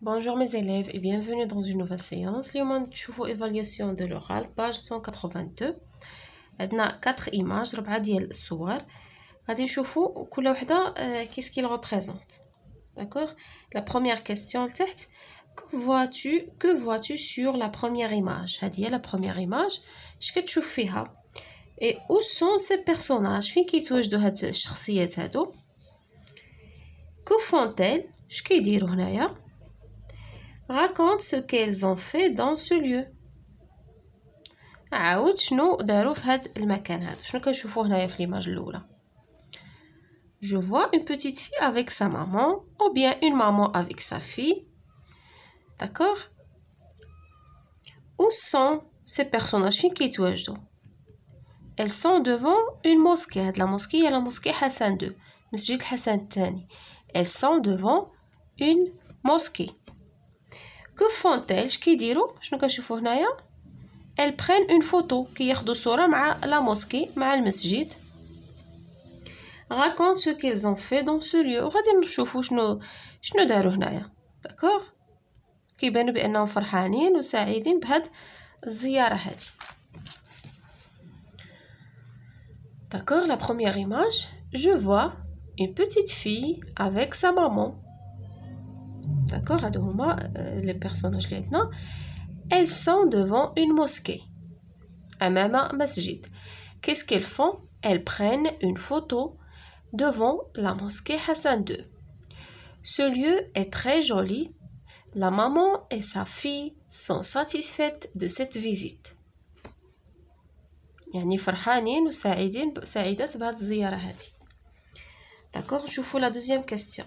Bonjour mes élèves et bienvenue dans une nouvelle séance. évaluation de l'oral, page 182. عندنا 4 images, 4 ديال الصور. غادي نشوفوا كل qu'est-ce qu'il représente. D'accord La première question لتحت que vois-tu que vois-tu sur la première image هذه la première image اش كتشوف et où sont ces personnages Fin كيتواجدوا هاد الشخصيات que font-elles اش كيديروا هنايا Raconte ce qu'elles ont fait dans ce lieu Je vois une petite fille avec sa maman ou bien une maman avec sa fille. D'accord Où sont ces personnages qui Elles sont devant une mosquée. La mosquée est la mosquée Hassan II. mosquée Hassan II. Elles sont devant une mosquée. كو فونتيل اش كيديروا شنو كنشوفوا هنايا ال برين اون فوتو كياخذوا صوره مع لا موسكي مع المسجد raconte ce qu'ils ont fait dans ce lieu غادي نشوفوا شنو شنو داروا هنايا داكوغ كيبانوا بانهم فرحانين وسعيدين بهاد الزياره هادي داكور لا بروميير ايماج je vois une petite fille avec sa maman D'accord euh, les personnages lieutenants. Elles sont devant une mosquée. Amama Masjid. Qu'est-ce qu'elles font Elles prennent une photo devant la mosquée Hassan II. Ce lieu est très joli. La maman et sa fille sont satisfaites de cette visite. D'accord. Je vous سعيدات بهذه deuxième هذه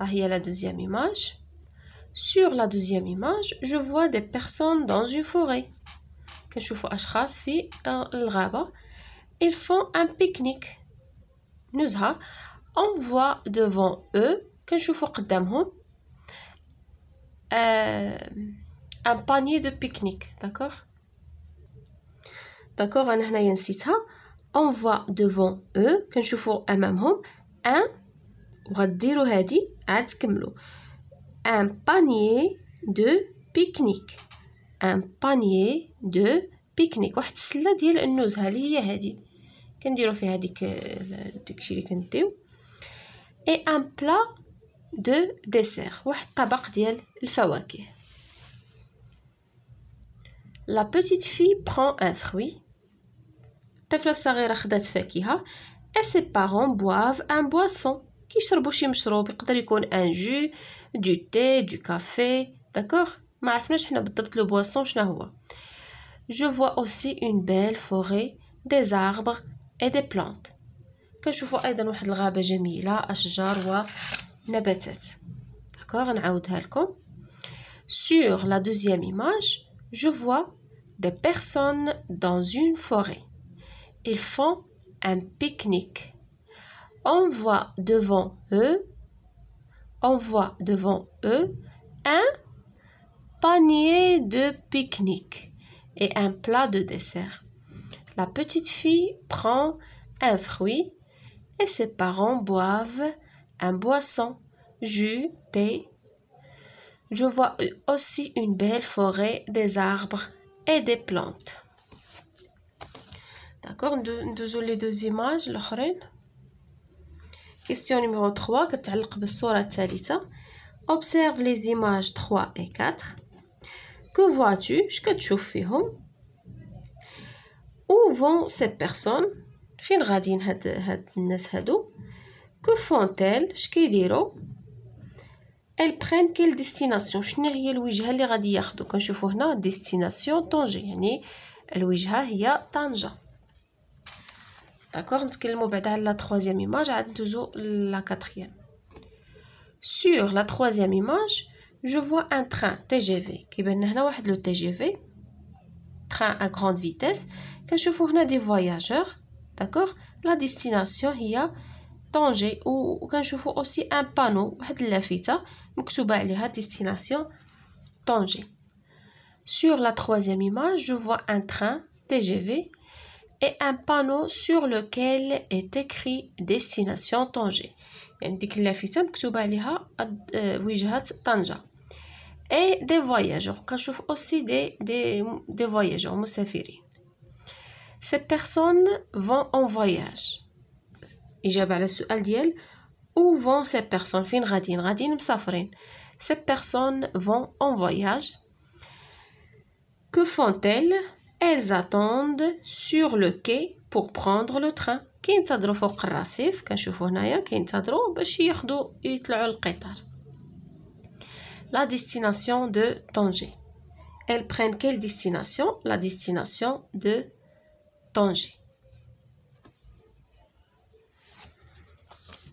Ah, a la deuxième image. Sur la deuxième image, je vois des personnes dans une forêt. Euh, Ils font un pique-nique. on voit devant eux hum, euh, un panier de pique-nique, d'accord D'accord, on voit devant eux hum, un وغديروا هادي عاد تكملوا ان بانيي دو بيكنيك ان بانيي دو بيكنيك واحد السله ديال النزهه اللي هي هادي كنديروا فيها ديك داكشي اللي كنديو اي ان بلا دو ديسير واحد الطبق ديال الفواكه لا بيتيت في برون ان فروي الطفله الصغيره خدات فاكهه اي سي بارون بواف ان بواسون كيشربوا شي مشروب يقدر يكون ان جو دو تي دو كافي داكوغ ما عرفناش حنا بالضبط لو بواسون شنو هو جو فوا اوسي اون بيل فوري دي زاربر اي دي بلانت كنشوفوا ايضا واحد الغابه جميله اشجار ونباتات داكوغ نعاودها لكم سور لا دوزيام ايماج جو vois دي بيرسون dans اون forêt. Ils font un pique-nique. On devant eux, devant eux un panier de pique-nique et un plat de dessert. La petite fille prend un fruit et ses parents boivent un boisson, jus, thé. Je vois aussi une belle forêt des arbres et des plantes. D'accord, deux, deux, les deux images, l'autre. كيستيون نيميرو 3 كتعلق بالصوره الثالثه observe les images 3 et 4 que vois-tu اش كتشوف فيهم où vont ces personnes فين غاديين هاد هاد الناس هادو que font-elles اش كيديروا elles prennent quelle destination شنو هي الوجهه اللي غادي ياخذوا كنشوفوا هنا destination طنجة يعني الوجهه هي طنجه D'accord On va la troisième image, toujours la quatrième. Sur la troisième image, je vois un train TGV. Qui le TGV, train à grande vitesse. Quand je vois des voyageurs, d'accord La destination, il y Ou quand je vois aussi un panneau, la fita, la destination Tanger. Sur la troisième image, je vois un train TGV et un panneau sur lequel est écrit destination Tanger euh, et des voyageurs Quand aussi des des des voyageurs مسافرين ces personnes vont en voyage où vont ces personnes ces personnes vont en voyage que font-elles elles attendent sur le quai pour prendre le train هنايا la destination de Tanger elles prennent quelle destination la destination de Tanger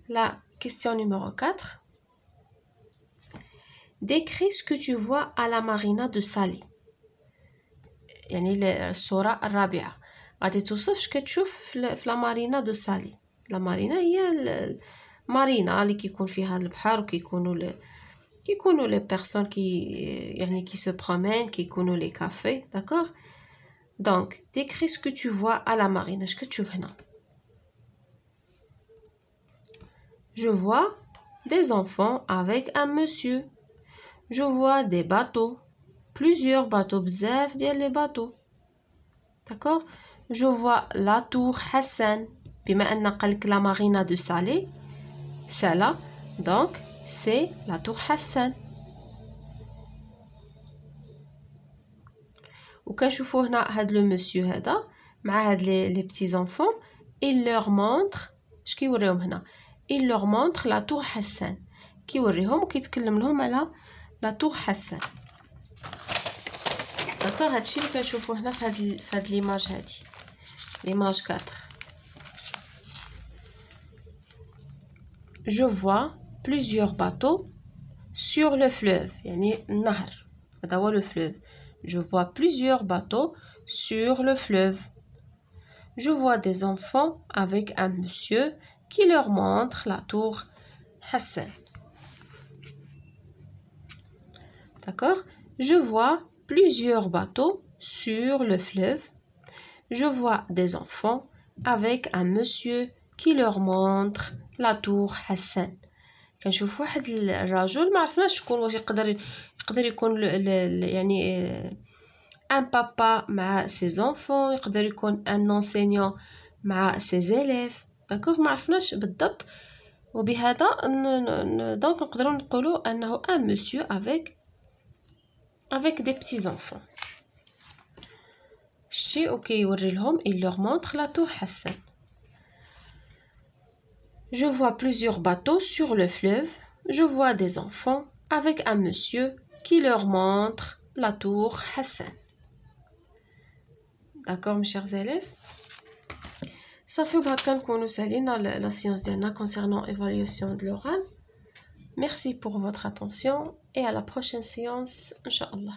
la question numéro 4 décris ce que tu vois à la marina de Salé يعني الصوره الرابعه غادي توصفش كتشوف في لا مارينا دو سالي لا مارينا هي مارينا اللي كيكون فيها البحر وكيكونوا كيكونوا لي بيرسون كي يعني كي سو برومين كيكونوا لي كافي داكوغ دونك ديكري سكو تو فوا ا لا مارينا اش كتشوف هنا Je vois des enfants avec un monsieur. Je vois des bateaux. plusieurs bateaux بزاف ديال لي باتو داكور جو فوا لا تور حسن بما ان قالك لا مارينا دو سالي سالا دونك سي لا تور حسن وكنشوفو هنا هاد لو مسيو هذا مع هاد لي لي بيتي زونفون اي لور مونتر اش كيوريهم هنا اي لور مونتر لا تور حسن كيوريهم وكيتكلم لهم على لا تور حسن je vois plusieurs bateaux sur le fleuve je vois plusieurs bateaux sur le fleuve je vois des enfants avec un monsieur qui leur montre la tour hassan d'accord je vois plusieurs bateaux sur le fleuve, je vois des enfants avec un monsieur qui leur montre la tour Hassan. Quand je vois un homme, je ne sais pas comment il peut être un papa avec ses enfants, un enseignant avec ses D'accord, Je ne sais pas ce que Donc, on peut dire qu'il un monsieur avec avec des petits-enfants. Chez il leur montre la tour Hassan. Je vois plusieurs bateaux sur le fleuve. Je vois des enfants avec un monsieur qui leur montre la tour Hassan. D'accord, mes chers élèves Ça fait qu'on nous nous dans la science d'Anna concernant l'évaluation de l'oral. Merci pour votre attention. et à la prochaine séance, Inch'Allah.